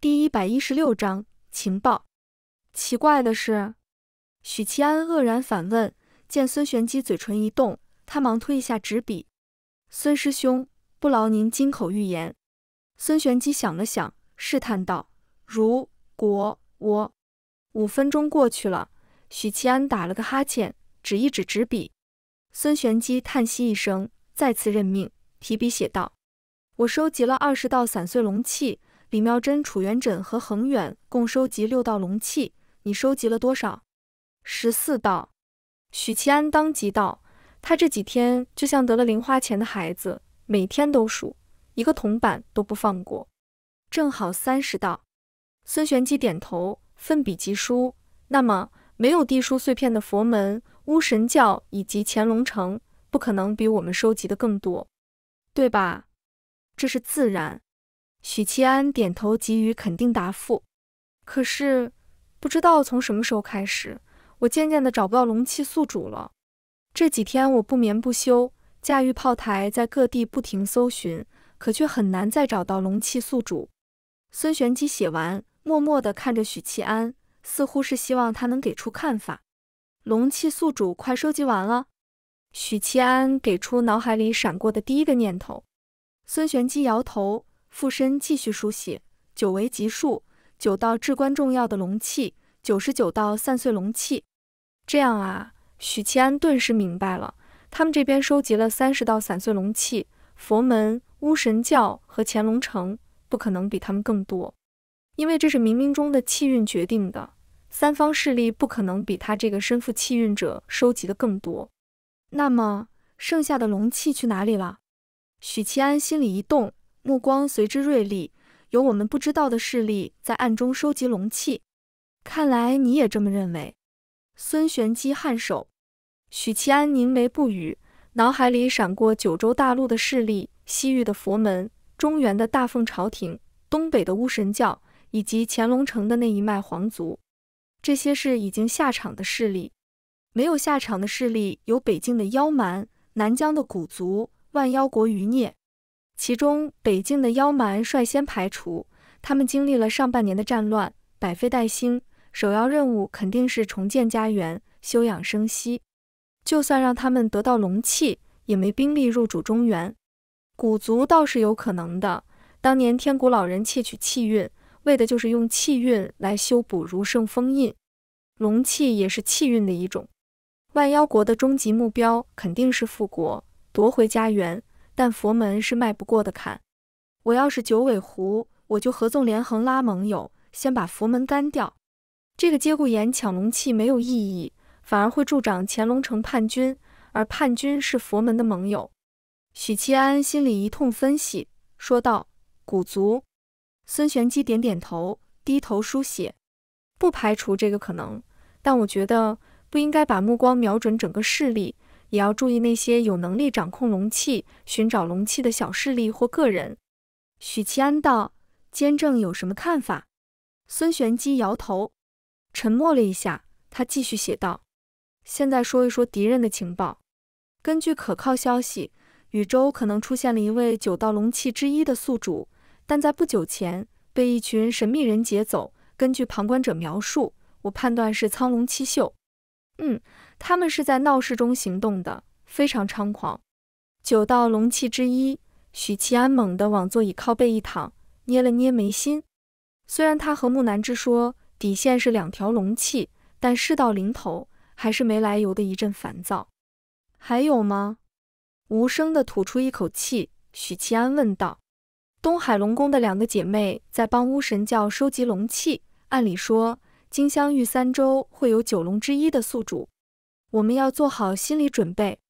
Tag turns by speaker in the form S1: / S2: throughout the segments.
S1: 第一百一十六章情报。奇怪的是，许七安愕然反问，见孙玄机嘴唇一动，他忙推一下纸笔。孙师兄，不劳您金口玉言。孙玄机想了想，试探道：“如果我……”五分钟过去了，许七安打了个哈欠，指一指纸笔。孙玄机叹息一声，再次认命，提笔写道：“我收集了二十道散碎龙器。”李妙珍、楚元稹和恒远共收集六道龙器，你收集了多少？十四道。许七安当即道：“他这几天就像得了零花钱的孩子，每天都数一个铜板都不放过。”正好三十道。孙玄机点头，奋笔疾书。那么，没有地书碎片的佛门、巫神教以及乾龙城，不可能比我们收集的更多，对吧？这是自然。许七安点头给予肯定答复，可是不知道从什么时候开始，我渐渐的找不到龙气宿主了。这几天我不眠不休，驾驭炮台在各地不停搜寻，可却很难再找到龙气宿主。孙玄机写完，默默地看着许七安，似乎是希望他能给出看法。龙气宿主快收集完了，许七安给出脑海里闪过的第一个念头。孙玄机摇头。附身继续书写，九为吉数，九道至关重要的龙气，九十九道散碎龙气。这样啊，许七安顿时明白了，他们这边收集了三十道散碎龙气，佛门、巫神教和乾龙城不可能比他们更多，因为这是冥冥中的气运决定的，三方势力不可能比他这个身负气运者收集的更多。那么剩下的龙气去哪里了？许七安心里一动。目光随之锐利，有我们不知道的势力在暗中收集龙器。看来你也这么认为。孙玄机颔首，许其安凝眉不语，脑海里闪过九州大陆的势力，西域的佛门，中原的大奉朝廷，东北的巫神教，以及乾隆城的那一脉皇族。这些是已经下场的势力，没有下场的势力有北境的妖蛮，南疆的古族，万妖国余孽。其中，北境的妖蛮率先排除，他们经历了上半年的战乱，百废待兴，首要任务肯定是重建家园、休养生息。就算让他们得到龙气，也没兵力入主中原。古族倒是有可能的，当年天古老人窃取气运，为的就是用气运来修补儒圣封印，龙气也是气运的一种。万妖国的终极目标肯定是复国，夺回家园。但佛门是迈不过的坎。我要是九尾狐，我就合纵连横拉盟友，先把佛门干掉。这个接骨眼抢龙器没有意义，反而会助长乾隆城叛军，而叛军是佛门的盟友。许七安心里一通分析，说道：“古族。”孙玄机点点头，低头书写。不排除这个可能，但我觉得不应该把目光瞄准整个势力。也要注意那些有能力掌控龙器、寻找龙器的小势力或个人。许其安道：“监正有什么看法？”孙玄机摇头，沉默了一下，他继续写道：“现在说一说敌人的情报。根据可靠消息，宇宙可能出现了一位九道龙器之一的宿主，但在不久前被一群神秘人劫走。根据旁观者描述，我判断是苍龙七秀。”嗯，他们是在闹市中行动的，非常猖狂。九道龙气之一，许其安猛地往座椅靠背一躺，捏了捏眉心。虽然他和木南之说底线是两条龙气，但事到临头，还是没来由的一阵烦躁。还有吗？无声的吐出一口气，许其安问道：“东海龙宫的两个姐妹在帮巫神教收集龙气，按理说。”金镶玉三州会有九龙之一的宿主，我们要做好心理准备。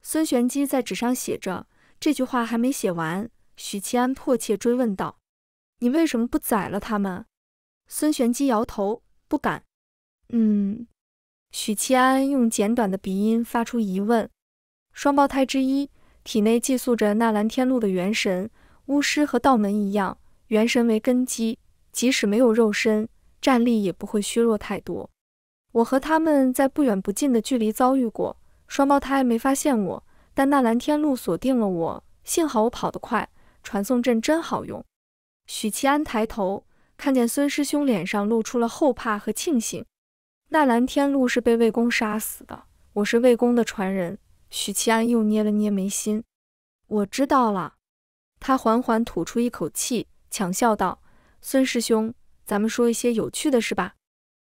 S1: 孙玄机在纸上写着这句话，还没写完，许七安迫切追问道：“你为什么不宰了他们？”孙玄机摇头，不敢。嗯。许七安用简短的鼻音发出疑问：“双胞胎之一体内寄宿着纳兰天禄的元神，巫师和道门一样，元神为根基，即使没有肉身。”战力也不会削弱太多。我和他们在不远不近的距离遭遇过，双胞胎没发现我，但纳兰天禄锁定了我。幸好我跑得快，传送阵真好用。许七安抬头，看见孙师兄脸上露出了后怕和庆幸。纳兰天禄是被魏公杀死的，我是魏公的传人。许七安又捏了捏眉心，我知道了。他缓缓吐出一口气，强笑道：“孙师兄。”咱们说一些有趣的事吧。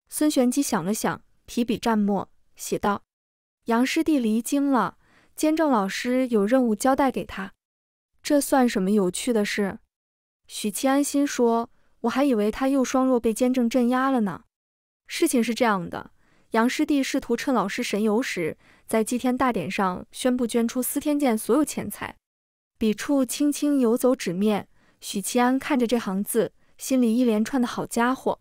S1: 孙玄机想了想，提笔蘸墨，写道：“杨师弟离京了，监正老师有任务交代给他。这算什么有趣的事？”许七安心说：“我还以为他又双若被监正镇压了呢。”事情是这样的，杨师弟试图趁老师神游时，在祭天大典上宣布捐出司天监所有钱财。笔触轻轻游走纸面，许七安看着这行字。心里一连串的好家伙，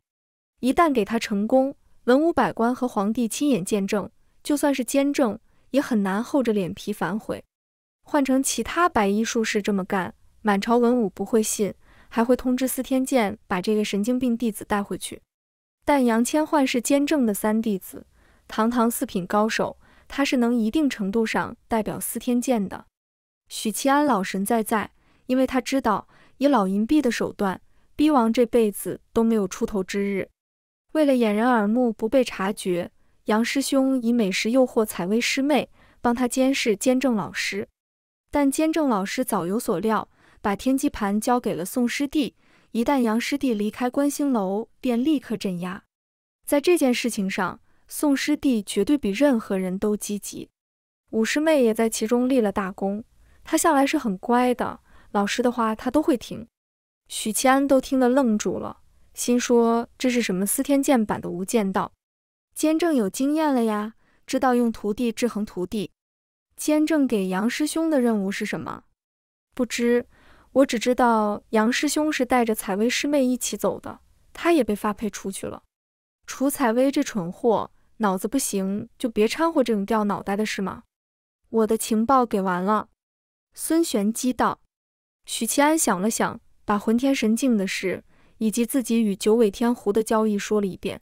S1: 一旦给他成功，文武百官和皇帝亲眼见证，就算是监正也很难厚着脸皮反悔。换成其他白衣术士这么干，满朝文武不会信，还会通知司天监把这个神经病弟子带回去。但杨千嬅是监正的三弟子，堂堂四品高手，他是能一定程度上代表司天监的。许七安老神在在，因为他知道以老银币的手段。逼王这辈子都没有出头之日。为了掩人耳目，不被察觉，杨师兄以美食诱惑采薇师妹，帮他监视监正老师。但监正老师早有所料，把天机盘交给了宋师弟。一旦杨师弟离开观星楼，便立刻镇压。在这件事情上，宋师弟绝对比任何人都积极。五师妹也在其中立了大功。她向来是很乖的，老师的话她都会听。许七安都听得愣住了，心说这是什么司天剑版的无间道？监正有经验了呀，知道用徒弟制衡徒弟。监正给杨师兄的任务是什么？不知，我只知道杨师兄是带着采薇师妹一起走的，他也被发配出去了。楚采薇这蠢货，脑子不行就别掺和这种掉脑袋的事嘛。我的情报给完了。孙玄机道。许七安想了想。把浑天神镜的事以及自己与九尾天狐的交易说了一遍。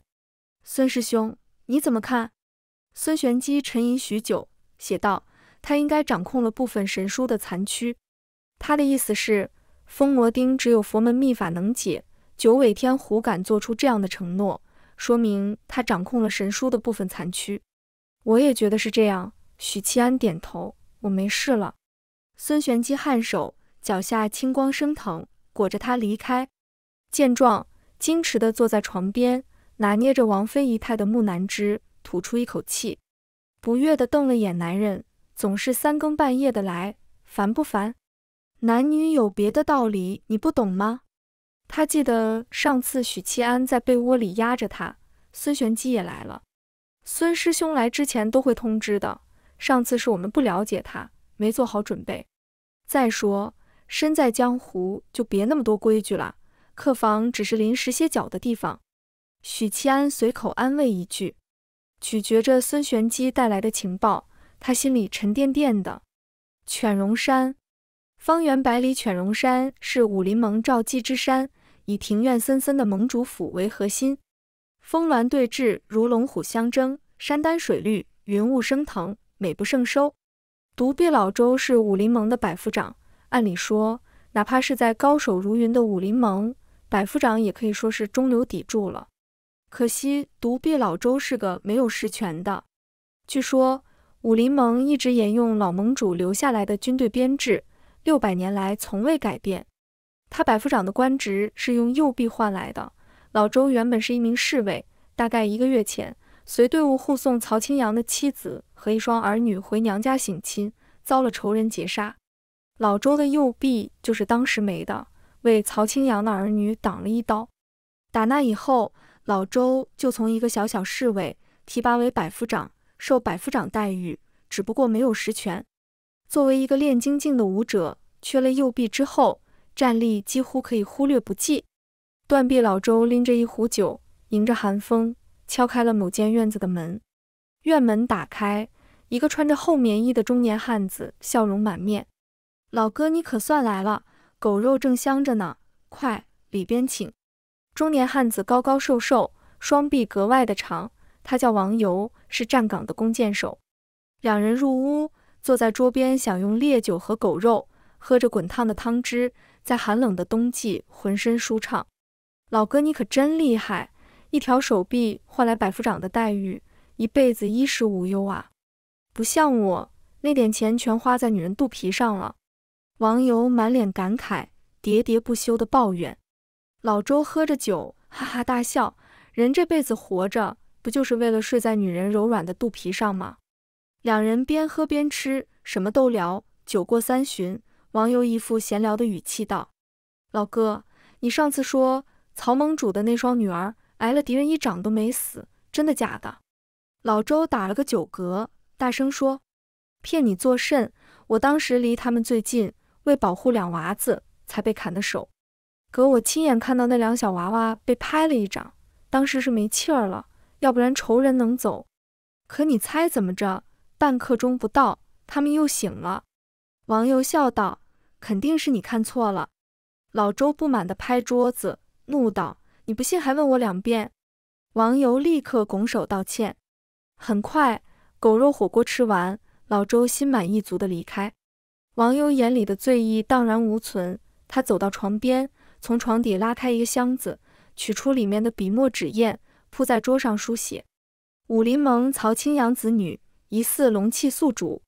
S1: 孙师兄，你怎么看？孙玄机沉吟许久，写道：“他应该掌控了部分神书的残躯。”他的意思是，封魔钉只有佛门秘法能解。九尾天狐敢做出这样的承诺，说明他掌控了神书的部分残躯。我也觉得是这样。许七安点头：“我没事了。”孙玄机颔首，脚下青光升腾。裹着他离开，见状，矜持地坐在床边，拿捏着王妃仪态的木南枝吐出一口气，不悦地瞪了眼男人，总是三更半夜的来，烦不烦？男女有别的道理，你不懂吗？他记得上次许七安在被窝里压着他，孙玄机也来了，孙师兄来之前都会通知的，上次是我们不了解他，没做好准备。再说。身在江湖，就别那么多规矩了。客房只是临时歇脚的地方。许七安随口安慰一句，咀嚼着孙玄机带来的情报，他心里沉甸甸的。犬戎山，方圆百里，犬戎山是武林盟召集之山，以庭院森森的盟主府为核心，峰峦对峙如龙虎相争，山丹水绿，云雾升腾，美不胜收。独臂老周是武林盟的百夫长。按理说，哪怕是在高手如云的武林盟，百夫长也可以说是中流砥柱了。可惜独臂老周是个没有实权的。据说武林盟一直沿用老盟主留下来的军队编制，六百年来从未改变。他百夫长的官职是用右臂换来的。老周原本是一名侍卫，大概一个月前，随队伍护送曹清阳的妻子和一双儿女回娘家省亲，遭了仇人劫杀。老周的右臂就是当时没的，为曹青阳的儿女挡了一刀。打那以后，老周就从一个小小侍卫提拔为百夫长，受百夫长待遇，只不过没有实权。作为一个炼金境的武者，缺了右臂之后，战力几乎可以忽略不计。断臂老周拎着一壶酒，迎着寒风敲开了某间院子的门。院门打开，一个穿着厚棉衣的中年汉子笑容满面。老哥，你可算来了，狗肉正香着呢，快里边请。中年汉子高高瘦瘦，双臂格外的长，他叫王游，是站岗的弓箭手。两人入屋，坐在桌边享用烈酒和狗肉，喝着滚烫的汤汁，在寒冷的冬季浑身舒畅。老哥，你可真厉害，一条手臂换来百夫长的待遇，一辈子衣食无忧啊，不像我那点钱全花在女人肚皮上了。网友满脸感慨，喋喋不休地抱怨。老周喝着酒，哈哈大笑。人这辈子活着，不就是为了睡在女人柔软的肚皮上吗？两人边喝边吃，什么都聊。酒过三巡，王友一副闲聊的语气道：“老哥，你上次说曹盟主的那双女儿挨了敌人一掌都没死，真的假的？”老周打了个酒嗝，大声说：“骗你作甚？我当时离他们最近。”为保护两娃子才被砍的手，哥，我亲眼看到那两小娃娃被拍了一掌，当时是没气儿了，要不然仇人能走。可你猜怎么着？半刻钟不到，他们又醒了。王友笑道：“肯定是你看错了。”老周不满地拍桌子，怒道：“你不信还问我两遍？”王友立刻拱手道歉。很快，狗肉火锅吃完，老周心满意足地离开。王优眼里的醉意荡然无存，他走到床边，从床底拉开一个箱子，取出里面的笔墨纸砚，铺在桌上书写。武林盟曹青阳子女疑似龙气宿主。